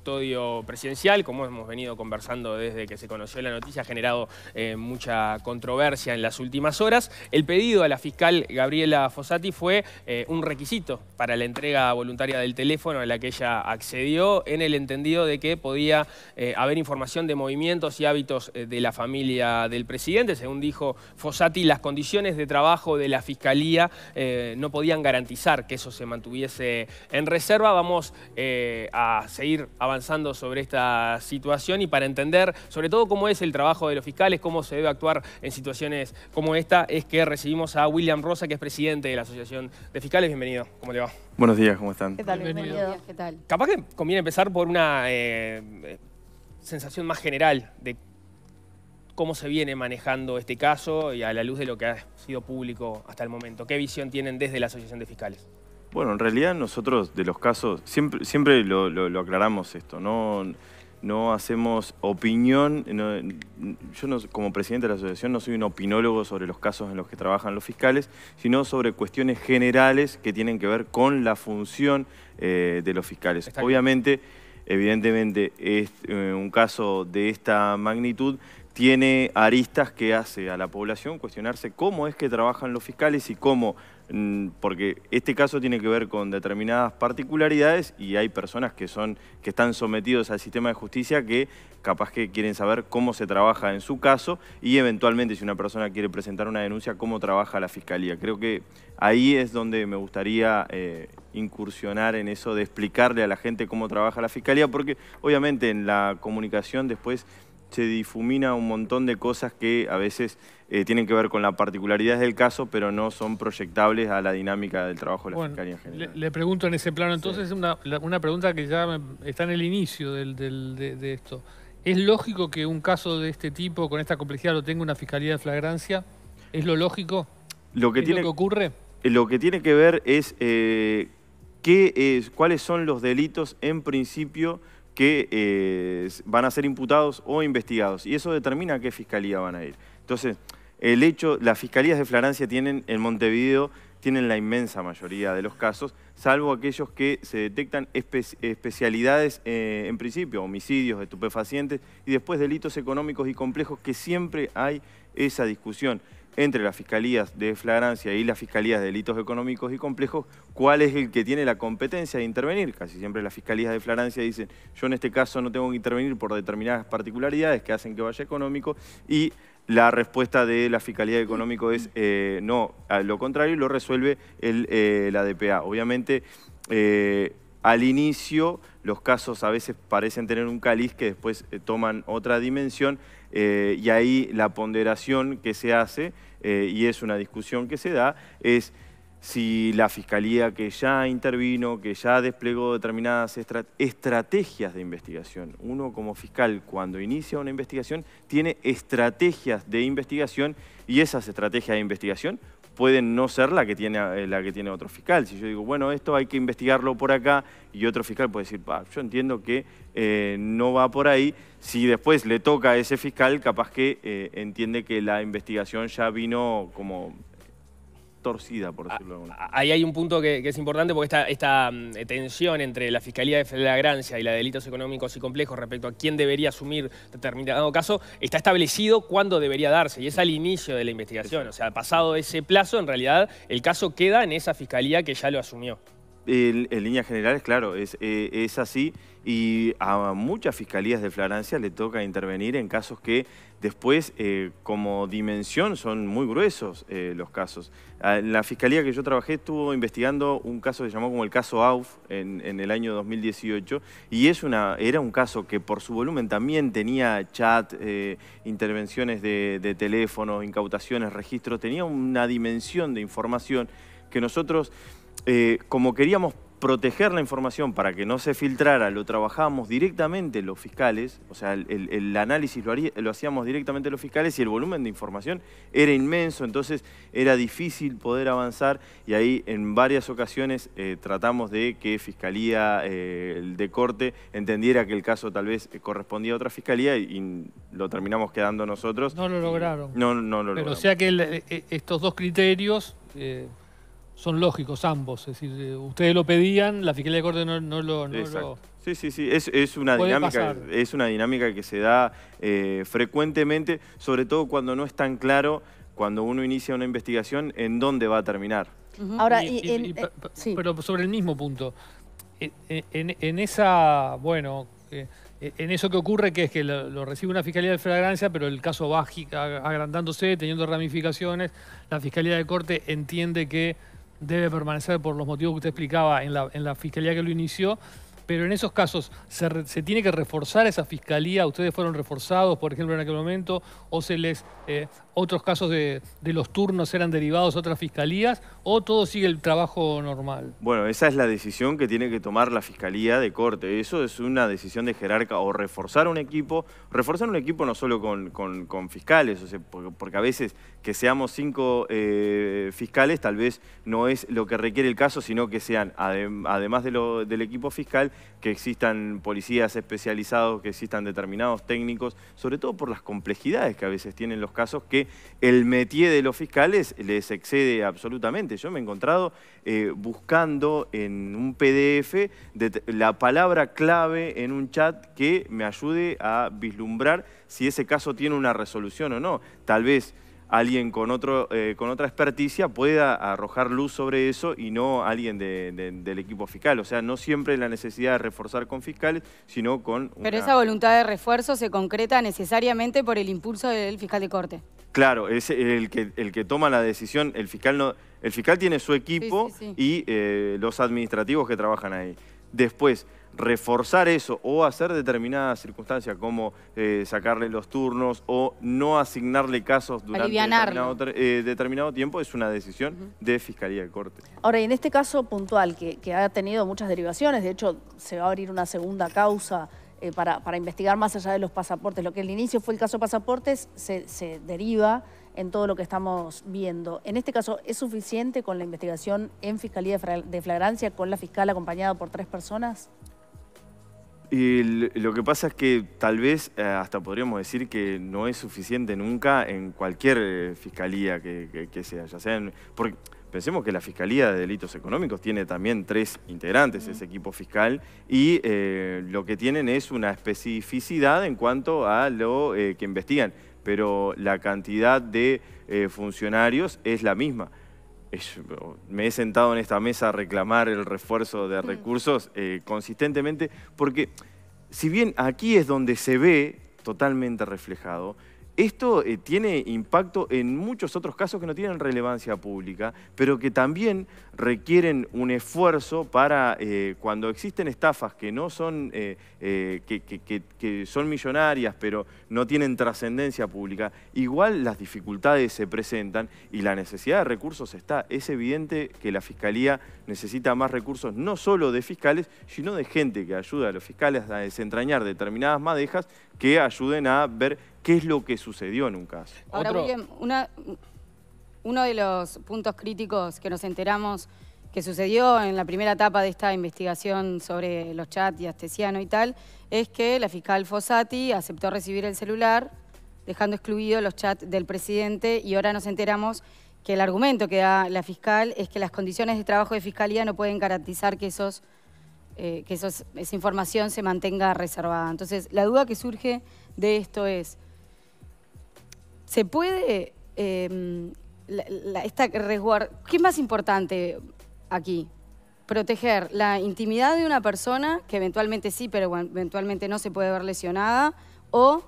custodio presidencial, como hemos venido conversando desde que se conoció la noticia, ha generado eh, mucha controversia en las últimas horas. El pedido a la fiscal Gabriela Fossati fue eh, un requisito para la entrega voluntaria del teléfono a la que ella accedió en el entendido de que podía eh, haber información de movimientos y hábitos de la familia del presidente. Según dijo Fossati, las condiciones de trabajo de la fiscalía no podían garantizar que eso se mantuviese en reserva. Vamos a seguir avanzando avanzando sobre esta situación y para entender sobre todo cómo es el trabajo de los fiscales, cómo se debe actuar en situaciones como esta, es que recibimos a William Rosa, que es presidente de la Asociación de Fiscales. Bienvenido, ¿cómo le va? Buenos días, ¿cómo están? ¿Qué tal? Bienvenido. ¿Qué tal? Capaz que conviene empezar por una eh, sensación más general de cómo se viene manejando este caso y a la luz de lo que ha sido público hasta el momento. ¿Qué visión tienen desde la Asociación de Fiscales? Bueno, en realidad nosotros de los casos, siempre, siempre lo, aclaramos esto, no, no hacemos opinión, yo no, como presidente de la asociación no soy un opinólogo sobre los casos en los que trabajan los fiscales, sino sobre cuestiones generales que tienen que ver con la función eh, de los fiscales. Obviamente, evidentemente, es, eh, un caso de esta magnitud tiene aristas que hace a la población cuestionarse cómo es que trabajan los fiscales y cómo Mm, porque este caso tiene que ver con determinadas particularidades y hay personas que, son, que están sometidos al sistema de justicia que capaz que quieren saber cómo se trabaja en su caso y eventualmente si una persona quiere presentar una denuncia, cómo trabaja la fiscalía. Creo que ahí es donde me gustaría eh, incursionar en eso de explicarle a la gente cómo trabaja la fiscalía, porque obviamente en la comunicación después se difumina un montón de cosas que a veces eh, tienen que ver con la particularidades del caso, pero no son proyectables a la dinámica del trabajo de la Fiscalía General. Le, pregunto en ese plano, entonces, una, pregunta que ya está en el inicio de, esto. ¿Es lógico que un caso de este tipo, con esta complejidad, lo tenga una Fiscalía de flagrancia? ¿Es lo lógico? Lo que ¿Es lo que ocurre? Eh, lo que tiene que ver es, eh, qué cuáles son los delitos en principio que van a ser imputados o investigados. Y eso determina a qué fiscalía van a ir. Entonces, el hecho, las fiscalías de Florencia tienen en Montevideo tienen la inmensa mayoría de los casos, salvo aquellos que se detectan especialidades eh, en principio, homicidios, estupefacientes y después delitos económicos y complejos que siempre hay esa discusión entre las fiscalías de flagrancia y las fiscalías de delitos económicos y complejos, cuál es el que tiene la competencia de intervenir. Casi siempre las fiscalías de flagrancia dicen, yo en este caso no tengo que intervenir por determinadas particularidades que hacen que vaya económico y la respuesta de la Fiscalía Económico es eh, no, a lo contrario lo resuelve el, eh, la DPA. Obviamente, eh, al inicio los casos a veces parecen tener un caliz que después toman otra dimensión y ahí la ponderación que se hace, y es una discusión que se da, es si la Fiscalía que ya intervino, que ya desplegó determinadas estrategias de investigación. Uno como fiscal cuando inicia una investigación tiene estrategias de investigación y esas estrategias de investigación pueden no ser la que tiene, eh, la que tiene otro fiscal. Si yo digo, bueno, esto hay que investigarlo por acá y otro fiscal puede decir, yo entiendo que eh, no va por ahí. Si después le toca a ese fiscal, capaz que eh, entiende que la investigación ya vino como torcida, por ah, decirlo de alguna ah, Ahí hay un punto que, es importante porque esta, mm, tensión entre la Fiscalía de Flagrancia y la de delitos económicos y complejos respecto a quién debería asumir determinado caso, está establecido cuándo debería darse y es al inicio de la investigación. O sea, pasado ese plazo, en realidad, el caso queda en esa Fiscalía que ya lo asumió en, líneas generales, claro, eh, es, así y a muchas fiscalías de Florencia le toca intervenir en casos que después, eh, como dimensión, son muy gruesos eh, los casos. Ah, la fiscalía que yo trabajé estuvo investigando un caso que se llamó como el caso AUF en, el año 2018 y es una, era un caso que por su volumen también tenía chat, intervenciones de, teléfono, incautaciones, registros, tenía una dimensión de información que nosotros eh, como queríamos proteger la información para que no se filtrara, lo trabajábamos directamente los fiscales, o sea, el, análisis lo, hacíamos directamente los fiscales y el volumen de información era inmenso, entonces era difícil poder avanzar y ahí en varias ocasiones eh, tratamos de que Fiscalía eh, de Corte entendiera que el caso tal vez correspondía a otra fiscalía y, lo terminamos quedando nosotros. No lo lograron. No, no lo Pero O sea que estos dos criterios son lógicos ambos. Es decir, eh, ustedes lo pedían, la Fiscalía de Corte no, no, lo, Sí, sí, sí, es, una, dinámica, es una dinámica que se da eh, frecuentemente, sobre todo cuando no es tan claro, cuando uno inicia una investigación, en dónde va a terminar. Ahora, Pero sobre el mismo punto, e, e, en, esa, bueno... Eh, e, en eso que ocurre, que es que lo, recibe una fiscalía de Fragrancia, pero el caso va agrandándose, teniendo ramificaciones, la fiscalía de corte entiende que debe permanecer por los motivos que usted explicaba en la, en la fiscalía que lo inició, pero en esos casos, ¿se, tiene que reforzar esa fiscalía? ¿Ustedes fueron reforzados, por ejemplo, en aquel momento? ¿O se les eh, otros casos de, los turnos eran derivados a otras fiscalías? ¿O todo sigue el trabajo normal? Bueno, esa es la decisión que tiene que tomar la fiscalía de corte. Eso es una decisión de jerarca o reforzar un equipo. Reforzar un equipo no solo con, fiscales, porque a veces que seamos cinco eh, fiscales tal vez no es lo que requiere el caso, sino que sean, además del equipo fiscal, que existan policías especializados, que existan determinados técnicos, sobre todo por las complejidades que a veces tienen los casos que el métier de los fiscales les excede absolutamente. Yo me he encontrado eh, buscando en un PDF la palabra clave en un chat que me ayude a vislumbrar si ese caso tiene una resolución o no. Tal vez alguien con, otro, eh, con otra experticia pueda arrojar luz sobre eso y no alguien del equipo fiscal. O sea, no siempre la necesidad de reforzar con fiscales, sino con... Pero esa voluntad de refuerzo se concreta necesariamente por el impulso del fiscal de corte. Claro, es el que, el que toma la decisión, el fiscal, no, el fiscal tiene su equipo y eh, los administrativos que trabajan ahí. Después reforzar eso o hacer determinadas circunstancias como eh, sacarle los turnos o no asignarle casos durante eh, determinado, tiempo es una decisión de Fiscalía de Corte. Ahora, y en este caso puntual, que, ha tenido muchas derivaciones, de hecho se va a abrir una segunda causa eh, para, para, investigar más allá de los pasaportes, lo que el inicio fue el caso pasaportes se, se deriva en todo lo que estamos viendo. En este caso, ¿es suficiente con la investigación en Fiscalía de Flagrancia, con la fiscal acompañada por tres personas? Y lo que pasa es que tal vez eh, hasta podríamos decir que no es suficiente nunca en cualquier eh, fiscalía que, que, sea, ya sea porque pensemos que la Fiscalía de Delitos Económicos tiene también tres integrantes, ese equipo fiscal, y eh, lo que tienen es una especificidad en cuanto a lo que investigan, pero la cantidad de funcionarios es la misma me he sentado en esta mesa a reclamar el refuerzo de mm. recursos eh, consistentemente, porque si bien aquí es donde se ve totalmente reflejado, esto eh, tiene impacto en muchos otros casos que no tienen relevancia pública, pero que también requieren un esfuerzo para eh, cuando existen estafas que no son, eh, que, son millonarias, pero no tienen trascendencia pública, igual las dificultades se presentan y la necesidad de recursos está. Es evidente que la Fiscalía necesita más recursos, no solo de fiscales, sino de gente que ayuda a los fiscales a desentrañar determinadas madejas que ayuden a ver qué es lo que sucedió en un caso. Ahora, muy una, uno de los puntos críticos que nos enteramos que sucedió en la primera etapa de esta investigación sobre los chats y Astesiano y tal, es que la fiscal Fossati aceptó recibir el celular, dejando excluidos los chats del presidente, y ahora nos enteramos que el argumento que da la fiscal es que las condiciones de trabajo de fiscalía no pueden garantizar que esos eh, que esa información se mantenga reservada. Entonces, la duda que surge de esto es, ¿se puede... Em, esta resguard... ¿Qué es más importante aquí? Proteger la intimidad de una persona, que eventualmente sí, pero eventualmente no se puede ver lesionada, o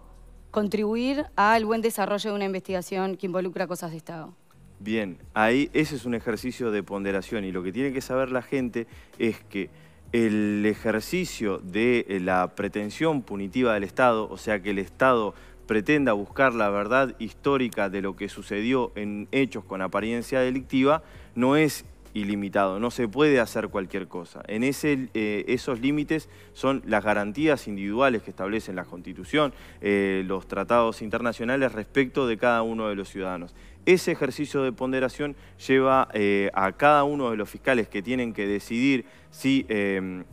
contribuir al buen desarrollo de una investigación que involucra cosas de Estado. Bien, ahí ese es un ejercicio de ponderación y lo que tiene que saber la gente es que el ejercicio de eh, la pretensión punitiva del Estado, o sea que el Estado pretenda buscar la verdad histórica de lo que sucedió en hechos con apariencia delictiva, no es ilimitado, no se puede hacer cualquier cosa. En eh, esos límites son las garantías individuales que establecen la Constitución, eh, los tratados internacionales respecto de cada uno de los ciudadanos. Ese ejercicio de ponderación lleva eh, a cada uno de los fiscales que tienen que decidir si em,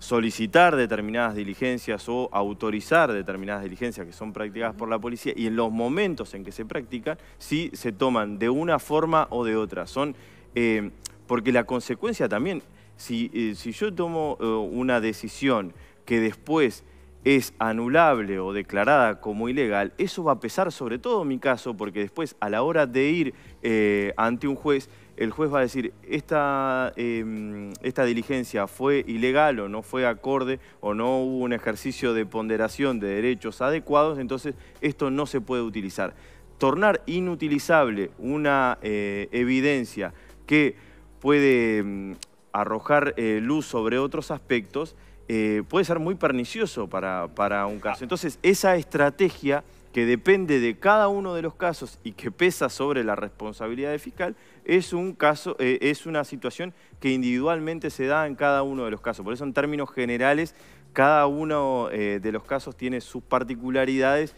solicitar determinadas diligencias o autorizar determinadas diligencias que son practicadas por la policía y en los momentos en que se practican, si se toman de una forma o de otra. Son em, porque la consecuencia también, si, eh, yo tomo eh, una decisión que después es anulable o declarada como ilegal, eso va a pesar sobre todo en mi caso, porque después a la hora de ir eh, ante un juez, el juez va a decir, esta, em, esta, diligencia fue ilegal o no fue acorde o no hubo un ejercicio de ponderación de derechos adecuados, entonces esto no se puede utilizar. Tornar inutilizable una evidencia que puede mm, arrojar eh, luz sobre otros aspectos, eh, puede ser muy pernicioso para, un ah. caso. Entonces, esa estrategia que depende de cada uno de los casos y que pesa sobre la responsabilidad de fiscal, es, un caso, eh, es una situación que individualmente se da en cada uno de los casos. Por eso, en términos generales, cada uno de los casos tiene sus particularidades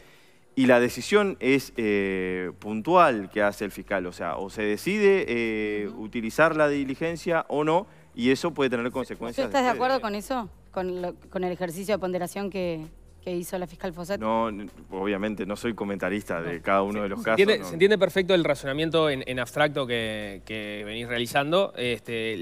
y la decisión es eh, puntual que hace el fiscal. O sea, o se decide eh, utilizar la diligencia o no, y eso puede tener consecuencias. ¿Estás de acuerdo con eso? ¿Con, el ejercicio de ponderación que, hizo la fiscal Fossati? No, obviamente, no soy comentarista de cada uno de los casos. Se entiende, perfecto el razonamiento en, abstracto que, venís realizando. Este,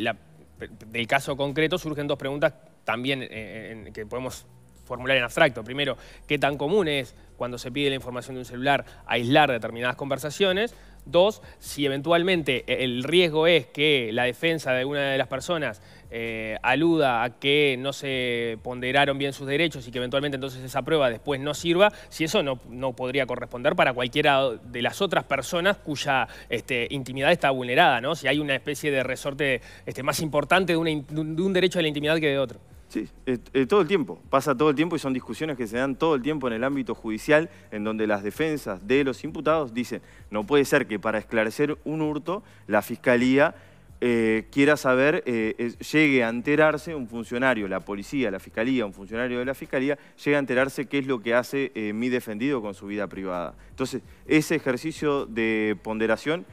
del caso concreto surgen dos preguntas también eh, que podemos formular en abstracto. Primero, qué tan común es cuando se pide la información de un celular aislar determinadas conversaciones. Dos, si eventualmente e, el riesgo es que la defensa de una de las personas eh, aluda a que no se ponderaron bien sus derechos y que eventualmente entonces esa prueba después no sirva, si eso no, podría corresponder para cualquiera de las otras personas cuya este, intimidad está vulnerada, ¿no? Si hay una especie de resorte este, más importante de, de un derecho a la intimidad que de otro. Sí, eh, eh, todo el tiempo, pasa todo el tiempo y son discusiones que se dan todo el tiempo en el ámbito judicial, en donde las defensas de los imputados dicen, no puede ser que para esclarecer un hurto la fiscalía eh, quiera saber, llegue a enterarse un funcionario, la policía, la fiscalía, un funcionario de la fiscalía, llegue a enterarse qué es lo que hace mi defendido con su vida privada. Entonces, ese ejercicio de ponderación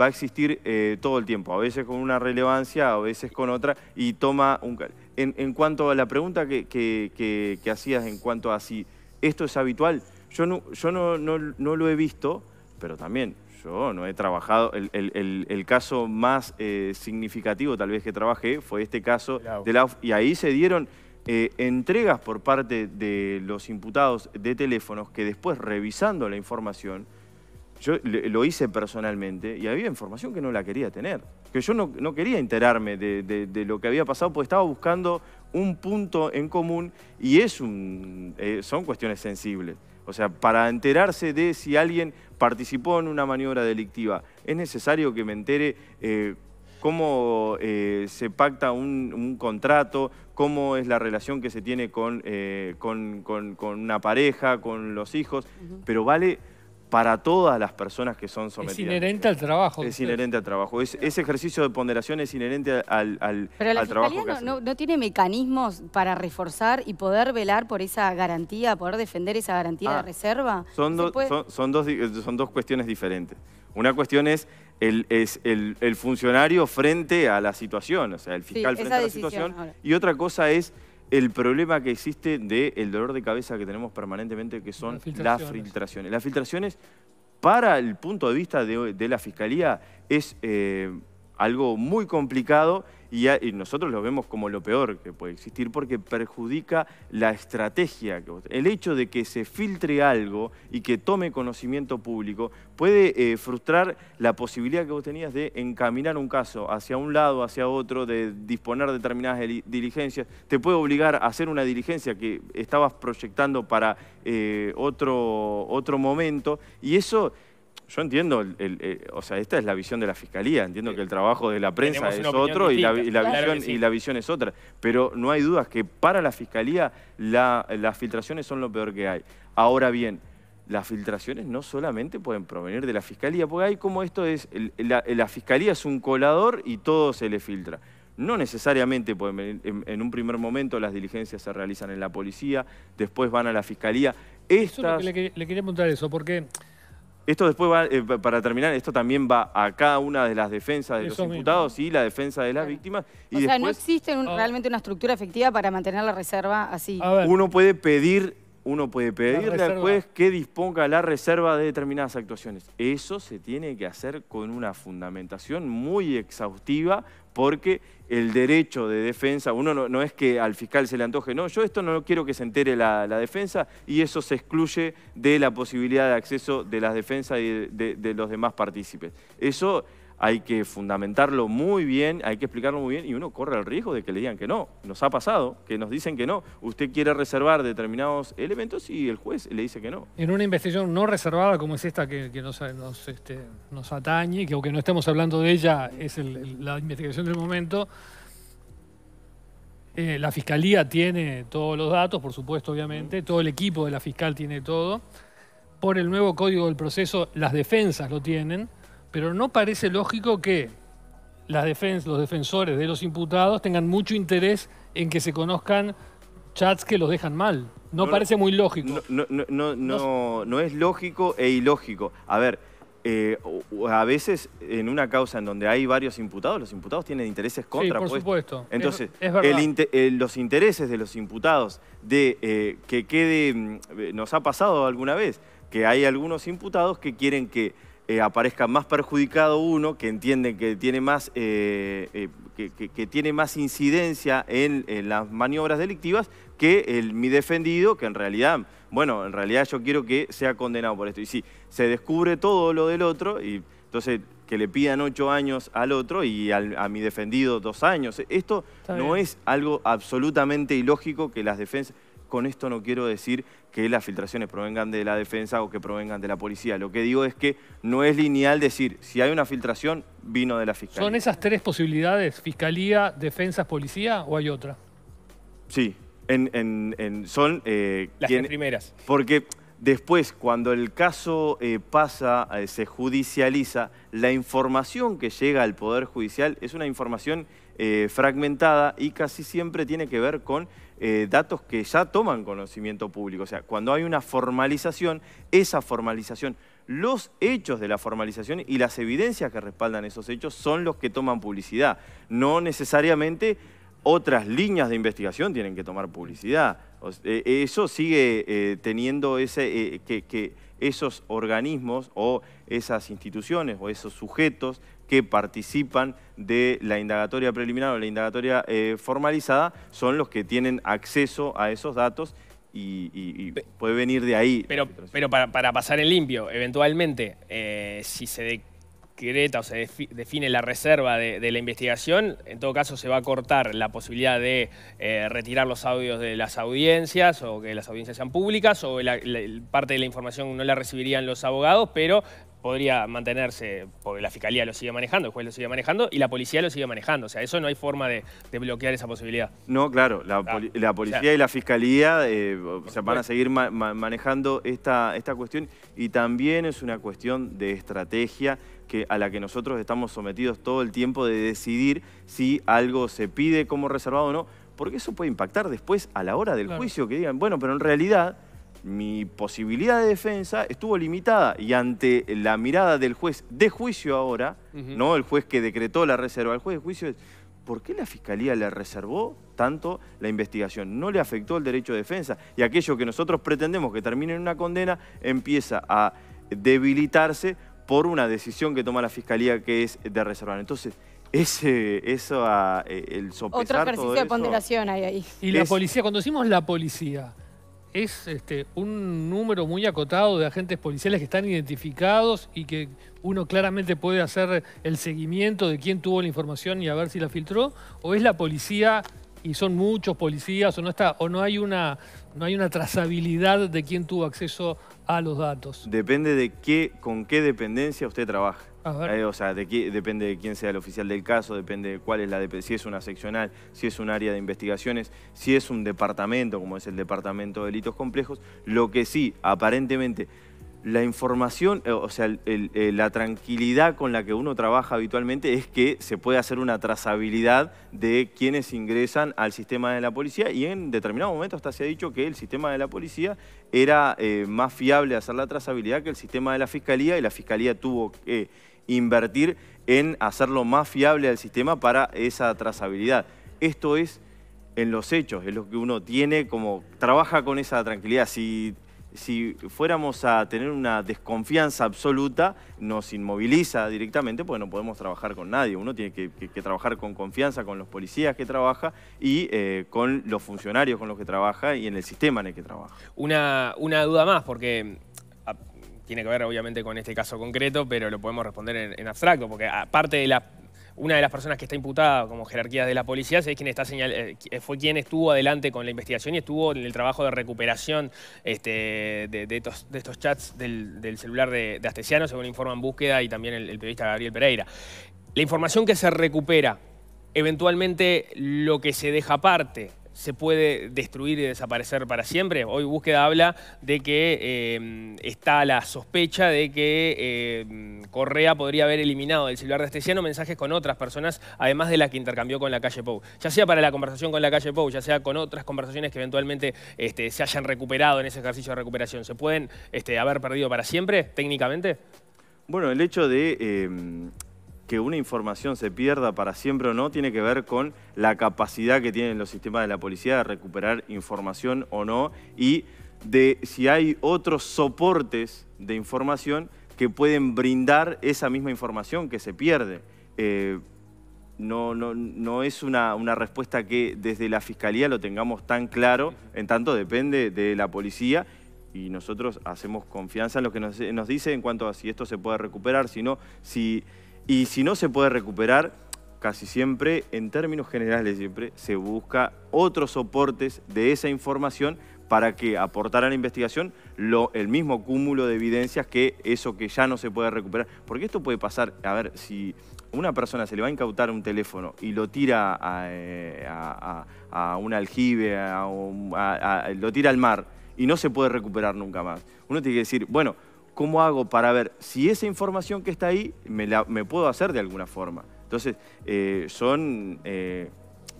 va a existir todo el tiempo, a veces con una relevancia, a veces con otra, y toma un en, cuanto a la pregunta que, hacías en cuanto a si esto es habitual, yo no, yo no, lo he visto, pero también yo no he trabajado, el, caso más eh, significativo tal vez que trabajé fue este caso de la y ahí se dieron eh, entregas por parte de los imputados de teléfonos que después revisando la información yo lo hice personalmente y había información que no la quería tener. Que yo no, quería enterarme de, lo que había pasado porque estaba buscando un punto en común y es un, eh, son cuestiones sensibles. O sea, para enterarse de si alguien participó en una maniobra delictiva, es necesario que me entere eh, cómo eh, se pacta un, contrato, cómo es la relación que se tiene con, con, una pareja, con los hijos, pero vale para todas las personas que son sometidas. Es inherente al trabajo. Es inherente al trabajo. Es, ese ejercicio de ponderación es inherente al, al, trabajo. No, No, tiene mecanismos para reforzar y poder velar por esa garantía, poder defender esa garantía de ah, reserva. Son, son, dos, son dos cuestiones diferentes. Una cuestión es el, es el, funcionario frente a la situación, o sea, el fiscal frente a la situación. Y otra cosa es el problema que existe del dolor de cabeza que tenemos permanentemente, que son las filtraciones. Las filtraciones, para el punto de vista de, la Fiscalía, es eh, algo muy complicado y, nosotros lo vemos como lo peor que puede existir porque perjudica la estrategia. El hecho de que se filtre algo y que tome conocimiento público puede eh, frustrar la posibilidad que vos tenías de encaminar un caso hacia un lado, hacia otro, de disponer determinadas diligencias. Te puede obligar a hacer una diligencia que estabas proyectando para eh, otro, otro momento y eso yo entiendo, eh, o sea, esta es la visión de la fiscalía, entiendo que el trabajo de la prensa es otro y la, visión, es otra, pero no hay dudas que para la fiscalía las filtraciones son lo peor que hay. Ahora bien, las filtraciones no solamente pueden provenir de la fiscalía, porque hay como esto es, la, fiscalía es un colador y todo se le filtra. No necesariamente, pueden, en, un primer momento las diligencias se realizan en la policía, después van a la fiscalía. es lo que le, le quería preguntar eso, porque... Esto después va, eh, para terminar, esto también va a cada una de las defensas de los imputados y la defensa de las víctimas. o sea, no existe ah. realmente una estructura efectiva para mantener la reserva así. Uno puede pedir uno puede pedirle al juez que disponga la reserva de determinadas actuaciones. Eso se tiene que hacer con una fundamentación muy exhaustiva porque el derecho de defensa, uno no, es que al fiscal se le antoje, no, yo esto no quiero que se entere la, defensa y eso se excluye de la posibilidad de acceso de las defensas y de, de los demás partícipes. Eso hay que fundamentarlo muy bien, hay que explicarlo muy bien y uno corre el riesgo de que le digan que no. Nos ha pasado que nos dicen que no. Usted quiere reservar determinados elementos y el juez le dice que no. En una investigación no reservada como es esta que, nos, este, nos, atañe, que aunque no estemos hablando de ella, es la investigación del momento. Eh, la fiscalía tiene todos los datos, por supuesto, obviamente. Todo el equipo de la fiscal tiene todo. Por el nuevo código del proceso, las defensas lo tienen pero no parece lógico que los defensores de los imputados tengan mucho interés en que se conozcan chats que los dejan mal. No, parece muy lógico. No, es lógico e ilógico. A ver, eh, a veces en una causa en donde hay varios imputados, los imputados tienen intereses contra. Sí, por supuesto. Entonces, eh, los intereses de los imputados de eh, que quede, mm, nos ha pasado alguna vez, que hay algunos imputados que quieren que eh, aparezca más perjudicado uno, que entiende que tiene más, eh, eh, que, tiene más incidencia en, las maniobras delictivas que el, mi defendido, que en realidad, bueno, en realidad yo quiero que sea condenado por esto. Y si se descubre todo lo del otro y entonces que le pidan ocho años al otro y a mi defendido dos años. Esto no es algo absolutamente ilógico que las defensas... Con esto no quiero decir que las filtraciones provengan de la defensa o que provengan de la policía. Lo que digo es que no es lineal decir, si hay una filtración, vino de la fiscalía. ¿Son esas tres posibilidades? ¿Fiscalía, defensas, policía o hay otra? Sí, son... Eh, las primeras. Porque después, cuando el caso eh, pasa, eh, se judicializa, la información que llega al Poder Judicial es una información fragmentada y casi siempre tiene que ver con eh, datos que ya toman conocimiento público. O sea, cuando hay una formalización, esa formalización, los hechos de la formalización y las evidencias que respaldan esos hechos son los que toman publicidad. No necesariamente otras líneas de investigación tienen que tomar publicidad. Eh, eso sigue eh, teniendo ese, que esos organismos o esas instituciones o esos sujetos que participan de la indagatoria preliminar o la indagatoria eh, formalizada son los que tienen acceso a esos datos y, puede venir de ahí. Pero, pero para, pasar en limpio, eventualmente, eh, si se decreta o se define la reserva de, la investigación, en todo caso se va a cortar la posibilidad de eh, retirar los audios de las audiencias o que las audiencias sean públicas o parte de la información no la recibirían los abogados, pero podría mantenerse, porque la fiscalía lo sigue manejando, el juez lo sigue manejando y la policía lo sigue manejando. O sea, eso no hay forma de, bloquear esa posibilidad. No, claro, la, policía y la fiscalía eh, van a seguir manejando esta, esta cuestión y también es una cuestión de estrategia que, a la que nosotros estamos sometidos todo el tiempo de decidir si algo se pide como reservado o no, porque eso puede impactar después a la hora del juicio, que digan, bueno, pero en realidad mi posibilidad de defensa estuvo limitada y ante la mirada del juez de juicio ahora, no el juez que decretó la reserva, el juez de juicio es, ¿por qué la Fiscalía le reservó tanto la investigación? No le afectó el derecho de defensa y aquello que nosotros pretendemos que termine en una condena empieza a debilitarse por una decisión que toma la Fiscalía que es de reservar. Entonces, ese, eso, ah, eh, el sopesar Otro ejercicio de ponderación hay ahí. Y la policía, cuando decimos la policía, es este, un número muy acotado de agentes policiales que están identificados y que uno claramente puede hacer el seguimiento de quién tuvo la información y a ver si la filtró, o es la policía y son muchos policías o no está o no hay una no hay una trazabilidad de quién tuvo acceso a los datos. Depende de qué con qué dependencia usted trabaja. Eh, o sea, depende de quién sea el oficial del caso, depende de cuál es la si es una seccional, si es un área de investigaciones, si es un departamento, como es el Departamento de Delitos Complejos. Lo que sí, aparentemente, la información, eh, o sea, eh, la tranquilidad con la que uno trabaja habitualmente es que se puede hacer una trazabilidad de quienes ingresan al sistema de la policía y en determinado momento hasta se ha dicho que el sistema de la policía era más fiable hacer la trazabilidad que el sistema de la fiscalía y la fiscalía tuvo que invertir en hacerlo más fiable al sistema para esa trazabilidad. Esto es en los hechos, es lo que uno tiene como trabaja con esa tranquilidad. Si, si fuéramos a tener una desconfianza absoluta, nos inmoviliza directamente, pues no podemos trabajar con nadie. Uno tiene que, trabajar con confianza con los policías que trabaja y eh, con los funcionarios con los que trabaja y en el sistema en el que trabaja. Una, una duda más, porque tiene que ver obviamente con este caso concreto, pero lo podemos responder en, abstracto, porque aparte de la, una de las personas que está imputada como jerarquía de la policía es quien está señal, eh, eh, fue quien estuvo adelante con la investigación y estuvo en el trabajo de recuperación este, de, estos, chats del, celular de, Astesiano, según informan Búsqueda y también el, el, periodista Gabriel Pereira. La información que se recupera, eventualmente lo que se deja aparte, se puede destruir y desaparecer para siempre. Hoy Búsqueda habla de que eh, está la sospecha de que eh, Correa podría haber eliminado del celular de Astesiano mensajes con otras personas, además de las que intercambió con la calle Pou. Ya sea para la conversación con la calle Pou, ya sea con otras conversaciones que eventualmente este, se hayan recuperado en ese ejercicio de recuperación. ¿Se pueden este, haber perdido para siempre, técnicamente? Bueno, el hecho de... Eh, que una información se pierda para siempre o no tiene que ver con la capacidad que tienen los sistemas de la policía de recuperar información o no y de si hay otros soportes de información que pueden brindar esa misma información que se pierde. Eh, no, no, es una, una, respuesta que desde la Fiscalía lo tengamos tan claro, en tanto depende de la policía y nosotros hacemos confianza en lo que nos, dice en cuanto a si esto se puede recuperar, sino si... si y si no se puede recuperar, casi siempre, en términos generales siempre, se busca otros soportes de esa información para que aportar a la investigación el mismo cúmulo de evidencias que eso que ya no se puede recuperar. Porque esto puede pasar, a ver, si una persona se le va a incautar un teléfono y lo tira a eh, un aljibe, lo tira al mar y no se puede recuperar nunca más. Uno tiene que decir, bueno, ¿cómo hago para ver si esa información que está ahí me, la, me puedo hacer de alguna forma? Entonces, eh, son eh,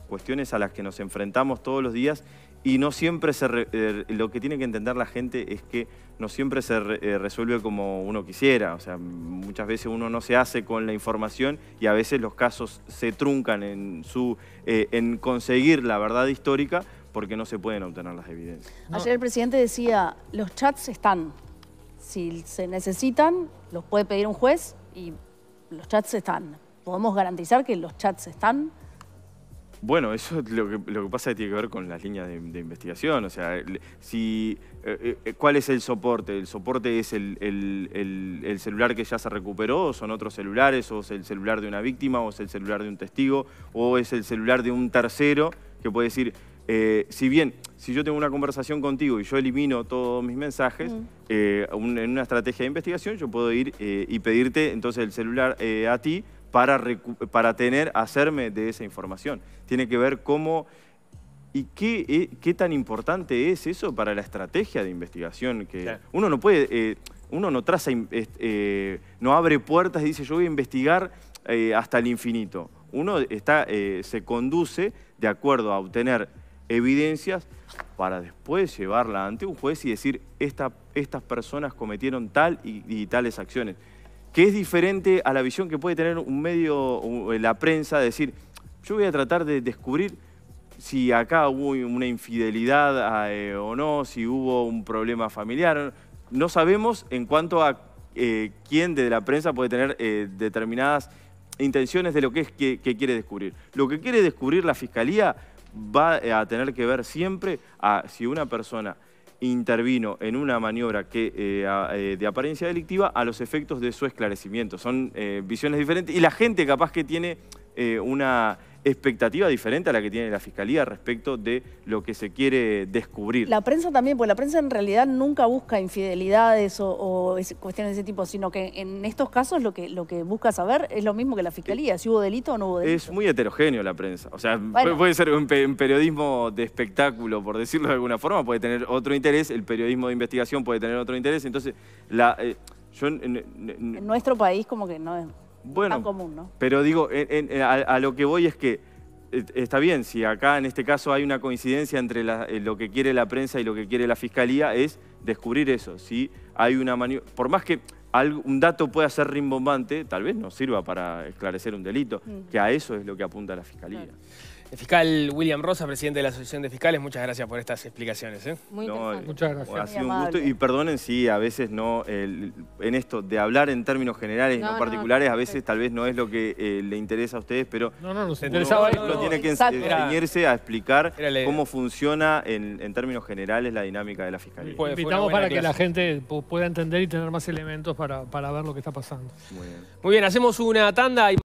cuestiones a las que nos enfrentamos todos los días y no siempre se... Eh, lo que tiene que entender la gente es que no siempre se resuelve como uno quisiera. O sea, muchas veces uno no se hace con la información y a veces los casos se truncan en, su, en conseguir la verdad histórica porque no se pueden obtener las evidencias. Ayer el presidente decía, los chats están, si se necesitan, los puede pedir un juez y los chats están. ¿Podemos garantizar que los chats están? Bueno, eso lo que, lo que pasa que tiene que ver con las líneas de, investigación. O sea, si, eh, eh, eh, ¿cuál es el soporte? ¿El soporte es el, el, celular que ya se recuperó? ¿O son otros celulares? ¿O es el celular de una víctima? ¿O es el celular de un testigo? ¿O es el celular de un tercero que puede decir, eh, si bien, si yo tengo una conversación contigo y yo elimino todos mis mensajes, mm. eh, en una estrategia de investigación yo puedo ir eh, y pedirte entonces el celular a ti para, tener, hacerme de esa información. Tiene que ver cómo... ¿Y qué, qué tan importante es eso para la estrategia de investigación? Que Uno no puede, uno no traza, no abre puertas y dice yo voy a investigar hasta el infinito. Uno está, se conduce de acuerdo a obtener evidencias para después llevarla ante un juez y decir Esta, estas personas cometieron tal y, tales acciones. Que es diferente a la visión que puede tener un medio, la prensa, de decir yo voy a tratar de descubrir si acá hubo una infidelidad ah, eh, o no, si hubo un problema familiar. No sabemos en cuanto a eh, quién desde la prensa puede tener eh, determinadas intenciones de lo que es que, que quiere descubrir. Lo que quiere descubrir la Fiscalía va eh, a tener que ver siempre a si una persona intervino en una maniobra que, eh, eh, de apariencia delictiva a los efectos de su esclarecimiento. Son visiones diferentes y la gente capaz que tiene eh, una expectativa diferente a la que tiene la Fiscalía respecto de lo que se quiere descubrir. La prensa también, porque la prensa en realidad nunca busca infidelidades o, cuestiones de ese tipo, sino que en estos casos lo que, lo que busca saber es lo mismo que la Fiscalía, si hubo delito o no hubo delito. Es muy heterogéneo la prensa, o sea, puede ser un, periodismo de espectáculo, por decirlo de alguna forma, puede tener otro interés, el periodismo de investigación puede tener otro interés, entonces la... Eh, yo, en, en, nuestro país como que no es bueno, Pero digo, eh, a, lo que voy es que eh, está bien, si acá en este caso hay una coincidencia entre eh, lo que quiere la prensa y lo que quiere la fiscalía, es descubrir eso. Si hay una Por más que un dato pueda ser rimbombante, tal vez no sirva para esclarecer un delito, mm. que a eso es lo que apunta la fiscalía fiscal William Rosa, presidente de la Asociación de Fiscales, muchas gracias por estas explicaciones. ¿eh? Muy bien, eh, muchas gracias. ha sido un gusto y perdonen si a veces no, en esto de hablar en términos generales, no, particulares, a veces tal vez no es lo que eh, le interesa a ustedes, pero no, no, nos uno tiene que enseñarse a explicar cómo funciona en, términos generales la dinámica de la Fiscalía. Invitamos para que la gente pueda entender y tener más elementos para, ver lo que está pasando. Muy bien, Muy bien hacemos una tanda y